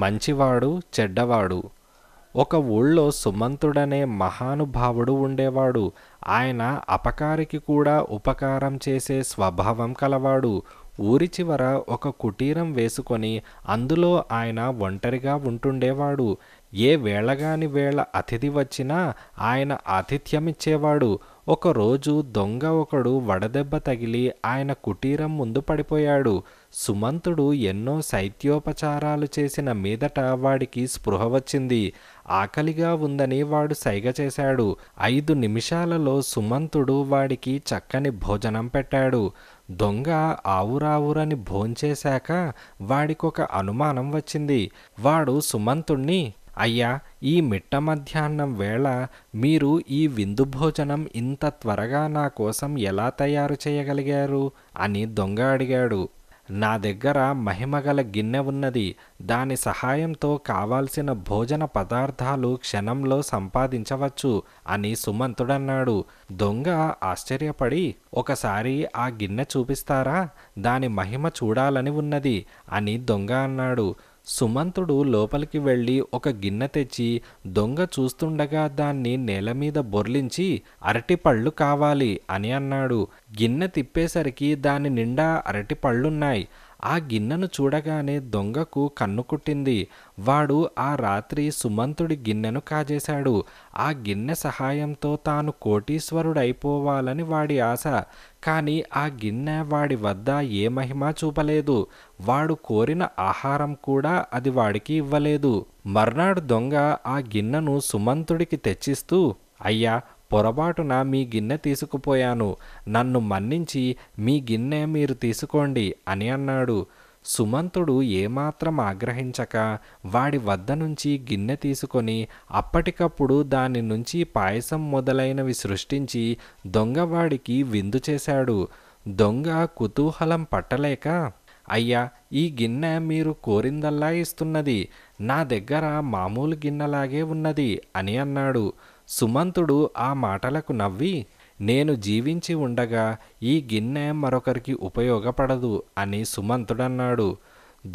మంచివాడు చెడ్డవాడు ఒక ఊళ్ళో సుమంతుడనే మహానుభావుడు ఉండేవాడు ఆయన అపకారికి కూడా ఉపకారం చేసే స్వభావం కలవాడు ఊరి చివర ఒక కుటీరం వేసుకొని అందులో ఆయన ఒంటరిగా ఉంటుండేవాడు ఏ వేళగాని వేళ అతిథి వచ్చినా ఆయన ఆతిథ్యమిచ్చేవాడు ఒకరోజు దొంగ ఒకడు వడదెబ్బ తగిలి ఆయన కుటీరం ముందు పడిపోయాడు సుమంతుడు ఎన్నో శైత్యోపచారాలు చేసిన మీదట వాడికి స్పృహ వచ్చింది ఆకలిగా ఉందని వాడు సైగ చేశాడు ఐదు నిమిషాలలో సుమంతుడు వాడికి చక్కని భోజనం పెట్టాడు దొంగ ఆవురావురని భోంచేశాక వాడికొక అనుమానం వచ్చింది వాడు సుమంతుణ్ణి అయ్యా ఈ మిట్ట మధ్యాహ్నం వేళ మీరు ఈ విందు భోజనం ఇంత త్వరగా నా కోసం ఎలా తయారు చేయగలిగారు అని దొంగ అడిగాడు నా దగ్గర మహిమగల గిన్నె ఉన్నది దాని సహాయంతో కావాల్సిన భోజన పదార్థాలు క్షణంలో సంపాదించవచ్చు అని సుమంతుడన్నాడు దొంగ ఆశ్చర్యపడి ఒకసారి ఆ గిన్నె చూపిస్తారా దాని మహిమ చూడాలని ఉన్నది అని దొంగ అన్నాడు సుమంతుడు లోపలికి వెళ్ళి ఒక గిన్నె తెచ్చి దొంగ చూస్తుండగా దాన్ని నేల మీద బొర్లించి అరటిపళ్ళు కావాలి అని అన్నాడు గిన్నె తిప్పేసరికి దాని నిండా అరటిపళ్ళున్నాయి ఆ గిన్నెను చూడగానే దొంగకు కన్ను కుట్టింది వాడు ఆ రాత్రి సుమంతుడి గిన్నెను కాజేశాడు ఆ గిన్నె సహాయంతో తాను కోటీశ్వరుడైపోవాలని వాడి ఆశ కానీ ఆ గిన్నె వాడి వద్ద ఏ మహిమ చూపలేదు వాడు కోరిన ఆహారం కూడా అది వాడికి ఇవ్వలేదు మర్నాడు దొంగ ఆ గిన్నెను సుమంతుడికి తెచ్చిస్తూ అయ్యా పొరపాటున మీ గిన్నె తీసుకుపోయాను నన్ను మన్నించి మీ గిన్నె మీరు తీసుకోండి అని అన్నాడు సుమంతుడు ఏమాత్రం ఆగ్రహించక వాడి వద్ద నుంచి గిన్నె తీసుకొని అప్పటికప్పుడు దాని నుంచి పాయసం మొదలైనవి సృష్టించి దొంగవాడికి విందు చేశాడు దొంగ కుతూహలం పట్టలేక అయ్యా ఈ గిన్నె మీరు కోరిందల్లా ఇస్తున్నది నా దగ్గర మామూలు గిన్నెలాగే ఉన్నది అని అన్నాడు సుమంతుడు ఆ మాటలకు నవ్వి నేను జీవించి ఉండగా ఈ గిన్నె మరొకరికి ఉపయోగపడదు అని సుమంతుడన్నాడు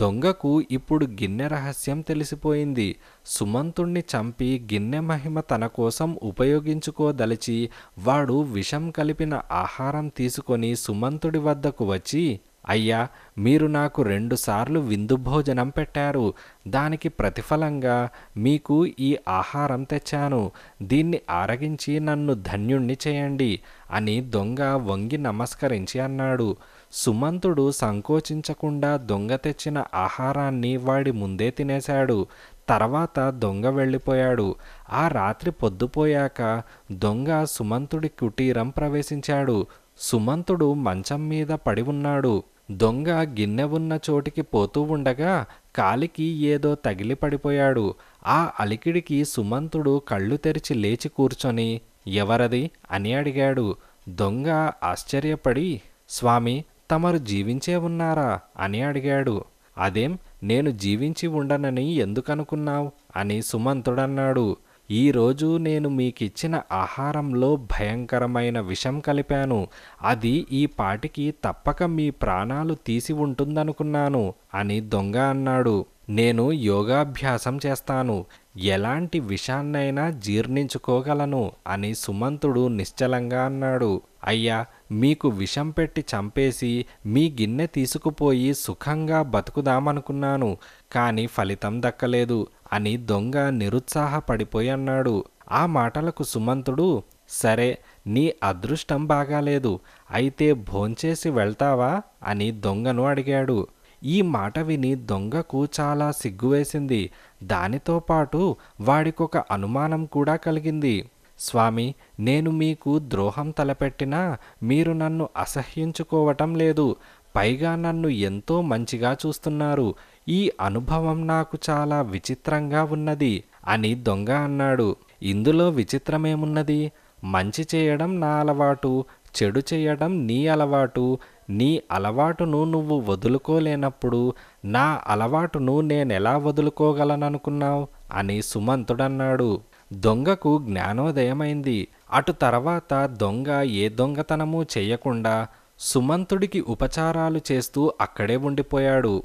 దొంగకు ఇప్పుడు గిన్నె రహస్యం తెలిసిపోయింది సుమంతుణ్ణి చంపి గిన్నె మహిమ తన కోసం ఉపయోగించుకోదలిచి వాడు విషం కలిపిన ఆహారం తీసుకొని సుమంతుడి వద్దకు వచ్చి అయ్యా మీరు నాకు రెండుసార్లు విందు భోజనం పెట్టారు దానికి ప్రతిఫలంగా మీకు ఈ ఆహారం తెచ్చాను దీన్ని ఆరగించి నన్ను ధన్యుణ్ణి చేయండి అని దొంగ వంగి నమస్కరించి అన్నాడు సుమంతుడు సంకోచించకుండా దొంగ తెచ్చిన ఆహారాన్ని వాడి ముందే తినేశాడు తర్వాత దొంగ వెళ్ళిపోయాడు ఆ రాత్రి పొద్దుపోయాక దొంగ సుమంతుడి కుటీరం ప్రవేశించాడు సుమంతుడు మంచం మీద పడి ఉన్నాడు దొంగ గిన్నె ఉన్న చోటికి పోతూ ఉండగా కాలికి ఏదో తగిలి పడిపోయాడు ఆ అలికిడికి సుమంతుడు కళ్ళు తెరిచి లేచి కూర్చొని ఎవరది అని అడిగాడు దొంగ ఆశ్చర్యపడి స్వామి తమరు జీవించే ఉన్నారా అని అడిగాడు అదేం నేను జీవించి ఉండనని ఎందుకనుకున్నావు అని సుమంతుడన్నాడు ఈరోజు నేను మీకు ఇచ్చిన ఆహారంలో భయంకరమైన విషం కలిపాను అది ఈ పాటికి తప్పక మీ ప్రాణాలు తీసి ఉంటుందనుకున్నాను అని దొంగ అన్నాడు నేను యోగాభ్యాసం చేస్తాను ఎలాంటి విషాన్నైనా జీర్ణించుకోగలను అని సుమంతుడు నిశ్చలంగా అన్నాడు అయ్యా మీకు విషం పెట్టి చంపేసి మీ గిన్నె తీసుకుపోయి సుఖంగా బతుకుదామనుకున్నాను కానీ ఫలితం దక్కలేదు అని దొంగ నిరుత్సాహపడిపోయి అన్నాడు ఆ మాటలకు సుమంతుడు సరే నీ అదృష్టం బాగాలేదు అయితే భోంచేసి వెళ్తావా అని దొంగను అడిగాడు ఈ మాట విని దొంగకు చాలా సిగ్గువేసింది దానితో పాటు వాడికొక అనుమానం కూడా కలిగింది స్వామి నేను మీకు ద్రోహం తలపెట్టినా మీరు నన్ను అసహ్యించుకోవటం లేదు పైగా నన్ను ఎంతో మంచిగా చూస్తున్నారు ఈ అనుభవం నాకు చాలా విచిత్రంగా ఉన్నది అని దొంగ అన్నాడు ఇందులో విచిత్రమేమున్నది మంచి చేయడం నా అలవాటు చెడు చేయడం నీ అలవాటు నీ అలవాటును నువ్వు వదులుకోలేనప్పుడు నా అలవాటును నేనెలా వదులుకోగలననుకున్నావు అని సుమంతుడన్నాడు దొంగకు జ్ఞానోదయమైంది అటు తర్వాత దొంగ ఏ దొంగతనమూ చేయకుండా సుమంతుడికి ఉపచారాలు చేస్తూ అక్కడే ఉండిపోయాడు